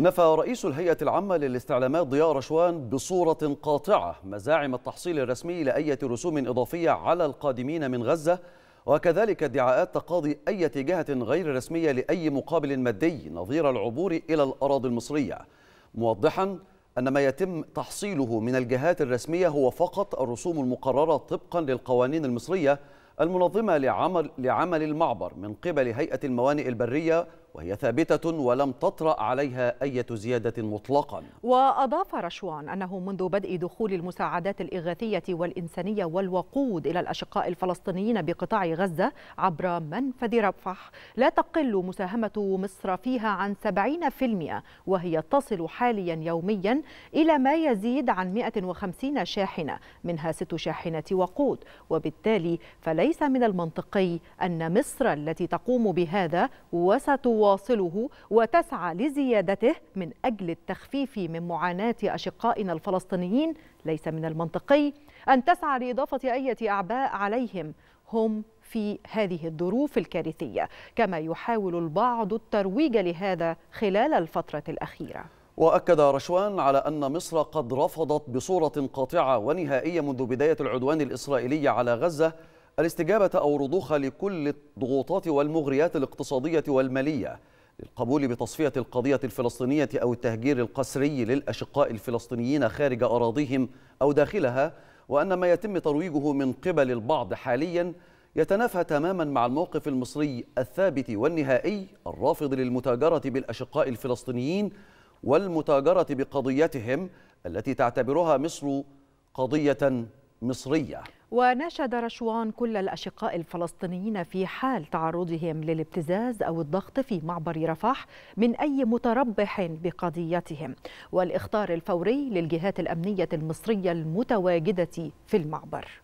نفى رئيس الهيئة العامة للاستعلامات ضياء رشوان بصورة قاطعة مزاعم التحصيل الرسمي لأية رسوم إضافية على القادمين من غزة وكذلك ادعاءات تقاضي أي جهة غير رسمية لأي مقابل مادي نظير العبور إلى الأراضي المصرية موضحا أن ما يتم تحصيله من الجهات الرسمية هو فقط الرسوم المقررة طبقا للقوانين المصرية المنظمة لعمل, لعمل المعبر من قبل هيئة الموانئ البرية وهي ثابتة ولم تطرأ عليها أي زيادة مطلقا وأضاف رشوان أنه منذ بدء دخول المساعدات الإغاثية والإنسانية والوقود إلى الأشقاء الفلسطينيين بقطاع غزة عبر منفذ رفح لا تقل مساهمة مصر فيها عن 70% وهي تصل حاليا يوميا إلى ما يزيد عن 150 شاحنة منها ست شاحنات وقود وبالتالي فليس من المنطقي أن مصر التي تقوم بهذا وستواجه تواصله وتسعى لزيادته من أجل التخفيف من معاناة أشقائنا الفلسطينيين ليس من المنطقي أن تسعى لإضافة أي أعباء عليهم هم في هذه الظروف الكارثية كما يحاول البعض الترويج لهذا خلال الفترة الأخيرة وأكد رشوان على أن مصر قد رفضت بصورة قاطعة ونهائية منذ بداية العدوان الإسرائيلي على غزة الاستجابة أو رضوخ لكل الضغوطات والمغريات الاقتصادية والمالية للقبول بتصفية القضية الفلسطينية أو التهجير القسري للأشقاء الفلسطينيين خارج أراضيهم أو داخلها وأن ما يتم ترويجه من قبل البعض حاليا يتنافى تماما مع الموقف المصري الثابت والنهائي الرافض للمتاجرة بالأشقاء الفلسطينيين والمتاجرة بقضيتهم التي تعتبرها مصر قضية مصرية وناشد رشوان كل الأشقاء الفلسطينيين في حال تعرضهم للابتزاز أو الضغط في معبر رفح من أي متربح بقضيتهم والإخطار الفوري للجهات الأمنية المصرية المتواجدة في المعبر